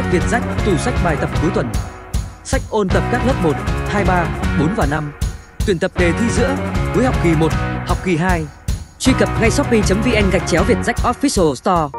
sách Việt Rách, tủ sách bài tập cuối tuần. Sách ôn tập các lớp 1, 2, 3, 4 và 5. Tuyển tập đề thi giữa cuối học kỳ 1, học kỳ 2. Truy cập ngay shopee.vn gạch chéo Việt Rách Official Store.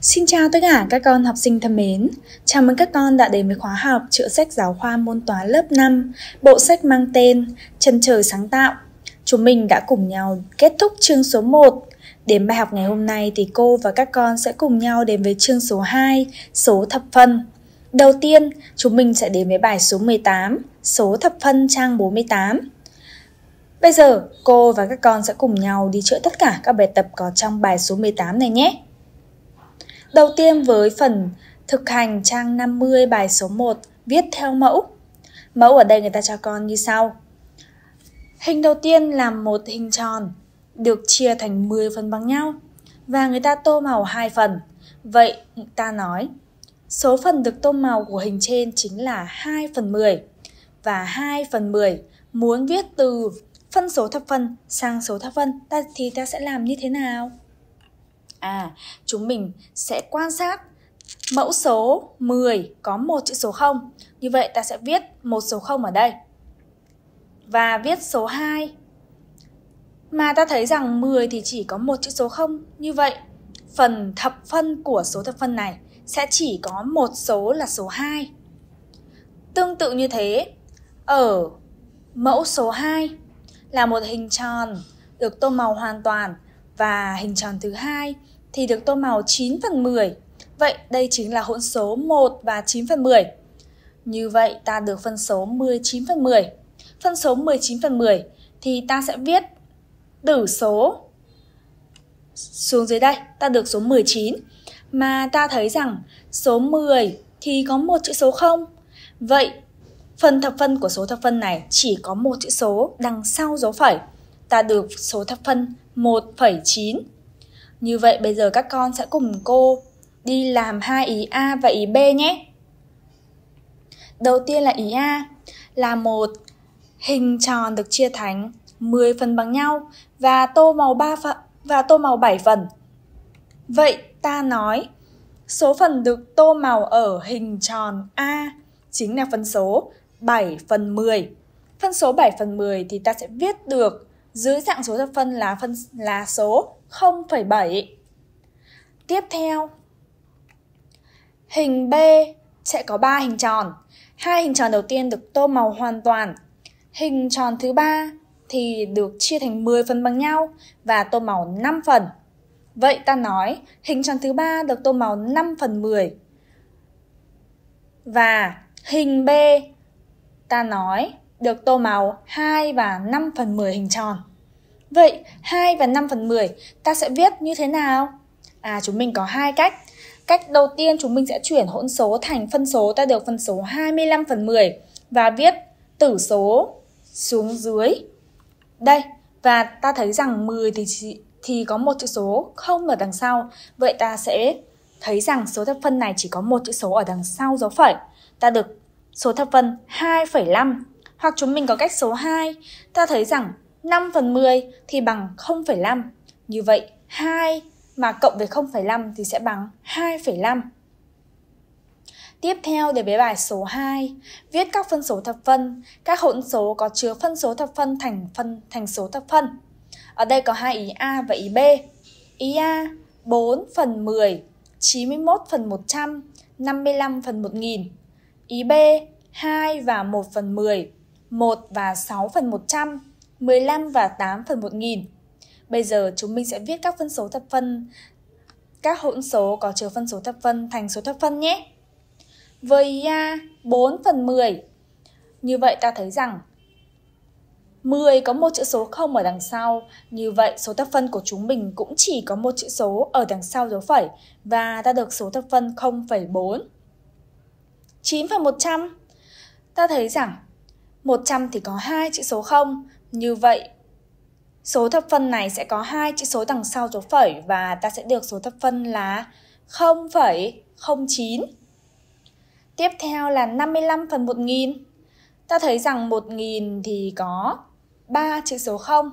Xin chào tất cả các con học sinh thân mến. Chào mừng các con đã đến với khóa học chữa sách giáo khoa môn toán lớp 5, bộ sách mang tên Chân trời sáng tạo. Chúng mình đã cùng nhau kết thúc chương số 1 đến bài học ngày hôm nay thì cô và các con sẽ cùng nhau đến với chương số 2, số thập phân. Đầu tiên, chúng mình sẽ đến với bài số 18, số thập phân trang 48. Bây giờ, cô và các con sẽ cùng nhau đi chữa tất cả các bài tập có trong bài số 18 này nhé. Đầu tiên với phần thực hành trang 50 bài số 1, viết theo mẫu. Mẫu ở đây người ta cho con như sau. Hình đầu tiên là một hình tròn được chia thành 10 phần bằng nhau và người ta tô màu hai phần. Vậy ta nói số phần được tô màu của hình trên chính là 2 phần 10 và 2 phần 10 muốn viết từ phân số thập phân sang số thập phân ta thì ta sẽ làm như thế nào? À, chúng mình sẽ quan sát mẫu số 10 có một chữ số 0. Như vậy ta sẽ viết một số 0 ở đây. Và viết số 2 mà ta thấy rằng 10 thì chỉ có một chữ số 0, như vậy phần thập phân của số thập phân này sẽ chỉ có một số là số 2. Tương tự như thế, ở mẫu số 2 là một hình tròn được tô màu hoàn toàn và hình tròn thứ hai thì được tô màu 9 phần 10. Vậy đây chính là hỗn số 1 và 9 phần 10. Như vậy ta được phân số 19 phần 10. Phân số 19 phần 10 thì ta sẽ viết tử số xuống dưới đây ta được số 19 mà ta thấy rằng số 10 thì có một chữ số không vậy phần thập phân của số thập phân này chỉ có một chữ số đằng sau dấu phẩy ta được số thập phân 1,9 như vậy bây giờ các con sẽ cùng cô đi làm hai ý A và ý B nhé đầu tiên là ý A là một hình tròn được chia thành 10 phần bằng nhau và tô màu 3 phần và tô màu 7 phần. Vậy ta nói số phần được tô màu ở hình tròn A chính là phân số 7 phần 10. Phân số 7 phần 10 thì ta sẽ viết được dưới dạng số thập phân là phân là số 0,7. Tiếp theo, hình B sẽ có 3 hình tròn. Hai hình tròn đầu tiên được tô màu hoàn toàn. Hình tròn thứ ba thì được chia thành 10 phần bằng nhau và tô màu 5 phần. Vậy ta nói hình tròn thứ ba được tô màu 5 phần 10. Và hình B ta nói được tô màu 2 và 5 phần 10 hình tròn. Vậy 2 và 5 phần 10 ta sẽ viết như thế nào? À chúng mình có hai cách. Cách đầu tiên chúng mình sẽ chuyển hỗn số thành phân số ta được phân số 25 phần 10 và viết tử số xuống dưới đây, và ta thấy rằng 10 thì thì có một chữ số không ở đằng sau. Vậy ta sẽ thấy rằng số thập phân này chỉ có một chữ số ở đằng sau dấu phẩy. Ta được số thập phân 2,5 hoặc chúng mình có cách số 2. Ta thấy rằng 5 phần 10 thì bằng 0,5. Như vậy 2 mà cộng với 0,5 thì sẽ bằng 2,5. Tiếp theo để với bài số 2, viết các phân số thập phân, các hỗn số có chứa phân số thập phân thành phân thành số thập phân. Ở đây có hai ý A và ý B. Ý A 4 phần 10, 91 phần 100, 55 phần 1000. Ý B 2 và 1 phần 10, 1 và 6 phần 100, 15 và 8 phần 1000. Bây giờ chúng mình sẽ viết các phân số thập phân các hỗn số có chứa phân số thập phân thành số thập phân nhé với VIA 4 phần 10. Như vậy ta thấy rằng 10 có một chữ số 0 ở đằng sau, như vậy số thập phân của chúng mình cũng chỉ có một chữ số ở đằng sau dấu phẩy và ta được số thập phân 0,4. 9 phần 100. Ta thấy rằng 100 thì có hai chữ số 0, như vậy số thập phân này sẽ có hai chữ số đằng sau dấu phẩy và ta sẽ được số thập phân là 0,09. Tiếp theo là 55 phần 1000. Ta thấy rằng 1000 thì có 3 chữ số 0.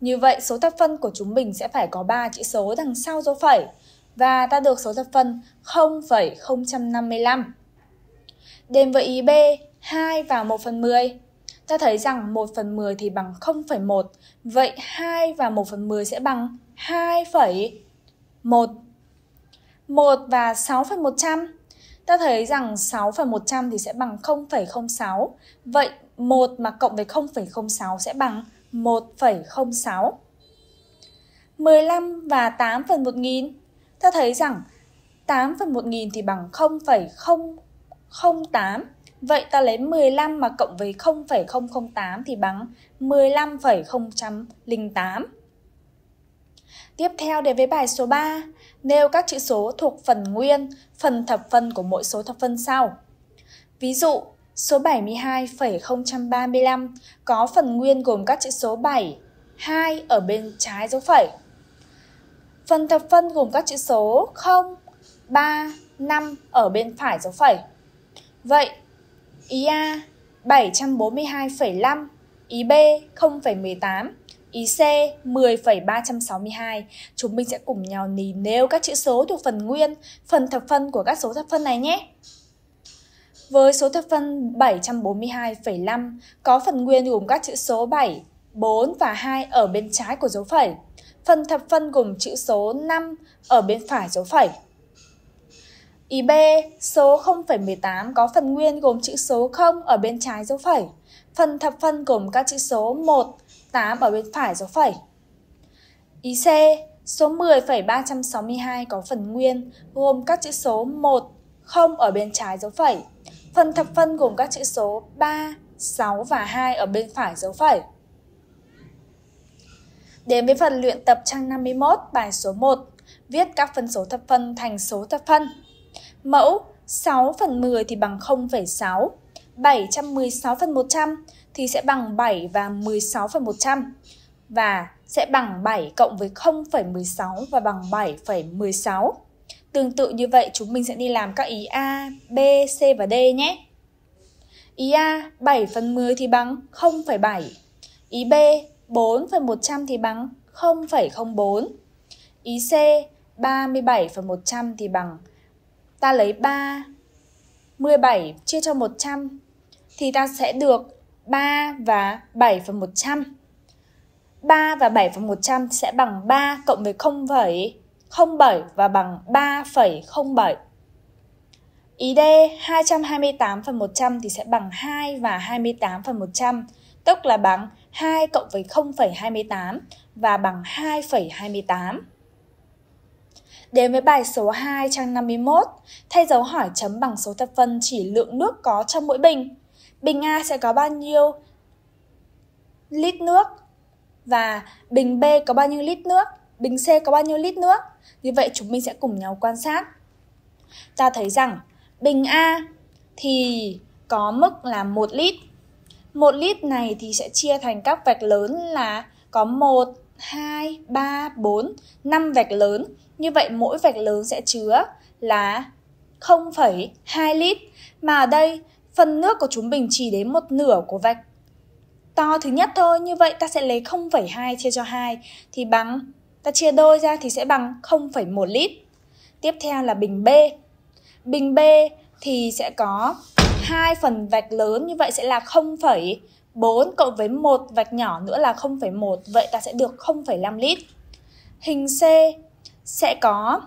Như vậy số thập phân của chúng mình sẽ phải có 3 chữ số đằng sau dấu phẩy và ta được số thập phân 0,055. Đến với ý B, 2 và 1 phần 10. Ta thấy rằng 1 phần 10 thì bằng 0,1. Vậy 2 và 1 phần 10 sẽ bằng 2,1. 1 và 6 phần 100 ta thấy rằng 6 phần 100 thì sẽ bằng 0,06. Vậy 1 mà cộng với 0,06 sẽ bằng 1,06. 15 và 8 phần 1 nghìn. Ta thấy rằng 8 phần 1 nghìn thì bằng 0,008. Vậy ta lấy 15 mà cộng với 0,008 thì bằng 15,008. Tiếp theo đến với bài số 3, nêu các chữ số thuộc phần nguyên, phần thập phân của mỗi số thập phân sau. Ví dụ, số 72,035 có phần nguyên gồm các chữ số 7, 2 ở bên trái dấu phẩy. Phần thập phân gồm các chữ số 0, 3, 5 ở bên phải dấu phẩy. Vậy, ý A 742,5, ý B 0,18 Ý C 10,362, chúng mình sẽ cùng nhau nì nêu các chữ số thuộc phần nguyên, phần thập phân của các số thập phân này nhé. Với số thập phân 742,5 có phần nguyên gồm các chữ số 7, 4 và 2 ở bên trái của dấu phẩy. Phần thập phân gồm chữ số 5 ở bên phải dấu phẩy. Ý B, số 0,18 có phần nguyên gồm chữ số 0 ở bên trái dấu phẩy. Phần thập phân gồm các chữ số 1, 8 ở bên phải dấu phẩy. Ý C, số 10,362 có phần nguyên gồm các chữ số 1, 0 ở bên trái dấu phẩy. Phần thập phân gồm các chữ số 3, 6 và 2 ở bên phải dấu phẩy. Đến với phần luyện tập trang 51 bài số 1, viết các phân số thập phân thành số thập phân. Mẫu 6 phần 10 thì bằng 0,6, 716 phần 100 thì sẽ bằng 7 và 16 phần 100 và sẽ bằng 7 cộng với 0,16 và bằng 7,16. Tương tự như vậy chúng mình sẽ đi làm các ý A, B, C và D nhé. Ý A 7 phần 10 thì bằng 0,7. Ý B 4 phần 100 thì bằng 0,04. Ý C 37 phần 100 thì bằng ta lấy 3 17 chia cho 100 thì ta sẽ được 3 và 7 phần 100. 3 và 7 phần 100 sẽ bằng 3 cộng với 0,07 và bằng 3,07. Ý D 228 phần 100 thì sẽ bằng 2 và 28 phần 100, tức là bằng 2 cộng với 0,28 và bằng 2,28. Đến với bài số 2 trang 51, thay dấu hỏi chấm bằng số thập phân chỉ lượng nước có trong mỗi bình bình A sẽ có bao nhiêu lít nước và bình B có bao nhiêu lít nước, bình C có bao nhiêu lít nước. Như vậy chúng mình sẽ cùng nhau quan sát. Ta thấy rằng bình A thì có mức là 1 lít. 1 lít này thì sẽ chia thành các vạch lớn là có 1, 2, 3, 4, 5 vạch lớn. Như vậy mỗi vạch lớn sẽ chứa là 0,2 lít. Mà ở đây phần nước của chúng mình chỉ đến một nửa của vạch to thứ nhất thôi. Như vậy ta sẽ lấy 0,2 chia cho 2 thì bằng ta chia đôi ra thì sẽ bằng 0,1 lít. Tiếp theo là bình B. Bình B thì sẽ có hai phần vạch lớn như vậy sẽ là 0,4 cộng với một vạch nhỏ nữa là 0,1 vậy ta sẽ được 0,5 lít. Hình C sẽ có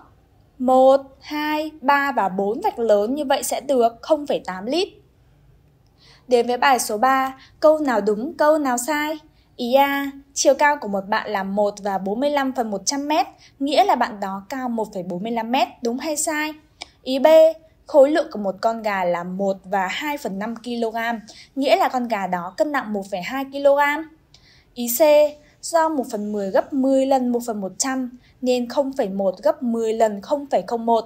1, 2, 3 và 4 vạch lớn như vậy sẽ được 0,8 lít. Đến với bài số 3, câu nào đúng, câu nào sai? Ý A, chiều cao của một bạn là 1 và 45 phần 100 mét nghĩa là bạn đó cao 1,45 mét đúng hay sai? Ý B, khối lượng của một con gà là 1 và 2 phần 5 kg, nghĩa là con gà đó cân nặng 1,2 kg. Ý C, do 1 phần 10 gấp 10 lần 1 phần 100 nên 0,1 gấp 10 lần 0,01.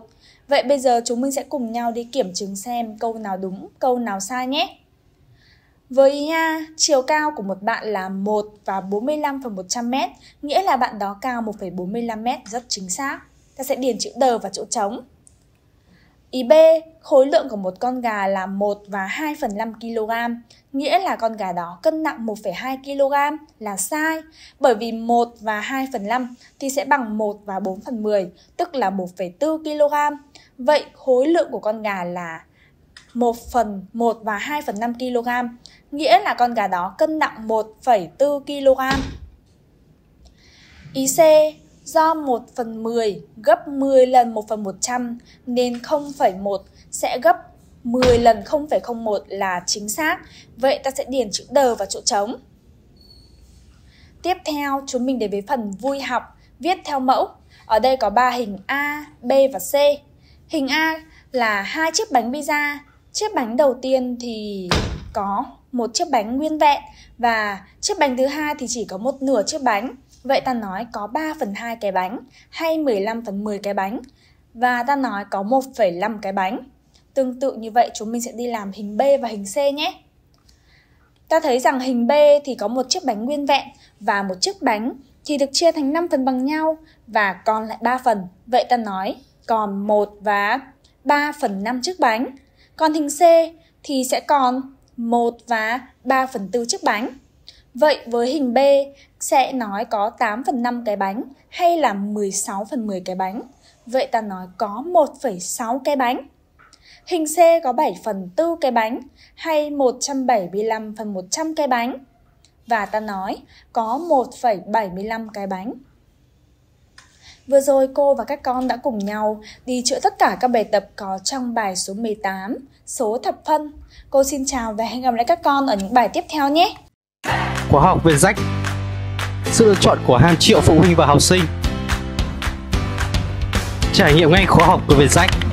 Vậy bây giờ chúng mình sẽ cùng nhau đi kiểm chứng xem câu nào đúng, câu nào sai nhé. Với IA, chiều cao của một bạn là 1 và 45 phần 100 m, nghĩa là bạn đó cao 1,45 m rất chính xác. Ta sẽ điền chữ đờ vào chỗ trống. Ý B, khối lượng của một con gà là 1 và 2 phần 5 kg, nghĩa là con gà đó cân nặng 1,2 kg là sai, bởi vì 1 và 2 phần 5 thì sẽ bằng 1 và 4 phần 10, tức là 1,4 kg. Vậy khối lượng của con gà là 1 phần 1 và 2 phần 5 kg nghĩa là con gà đó cân nặng 1,4 kg. Ý C, do 1 phần 10 gấp 10 lần 1 phần 100 nên 0,1 sẽ gấp 10 lần 0,01 là chính xác. Vậy ta sẽ điền chữ đờ vào chỗ trống. Tiếp theo, chúng mình đến với phần vui học, viết theo mẫu. Ở đây có 3 hình A, B và C. Hình A là hai chiếc bánh pizza. Chiếc bánh đầu tiên thì có một chiếc bánh nguyên vẹn và chiếc bánh thứ hai thì chỉ có một nửa chiếc bánh. Vậy ta nói có 3 phần 2 cái bánh hay 15 phần 10 cái bánh và ta nói có 1,5 cái bánh. Tương tự như vậy chúng mình sẽ đi làm hình B và hình C nhé. Ta thấy rằng hình B thì có một chiếc bánh nguyên vẹn và một chiếc bánh thì được chia thành 5 phần bằng nhau và còn lại 3 phần. Vậy ta nói còn 1 và 3 phần 5 chiếc bánh. Còn hình C thì sẽ còn 1 và 3 phần 4 chiếc bánh. Vậy với hình B sẽ nói có 8 phần 5 cái bánh hay là 16 phần 10 cái bánh. Vậy ta nói có 1,6 cái bánh. Hình C có 7 phần 4 cái bánh hay 175 phần 100 cái bánh. Và ta nói có 1,75 cái bánh Vừa rồi cô và các con đã cùng nhau đi chữa tất cả các bài tập có trong bài số 18, số thập phân. Cô xin chào và hẹn gặp lại các con ở những bài tiếp theo nhé. Khóa học về rách Sự lựa chọn của hàng triệu phụ huynh và học sinh Trải nghiệm ngay khóa học của Việt Rách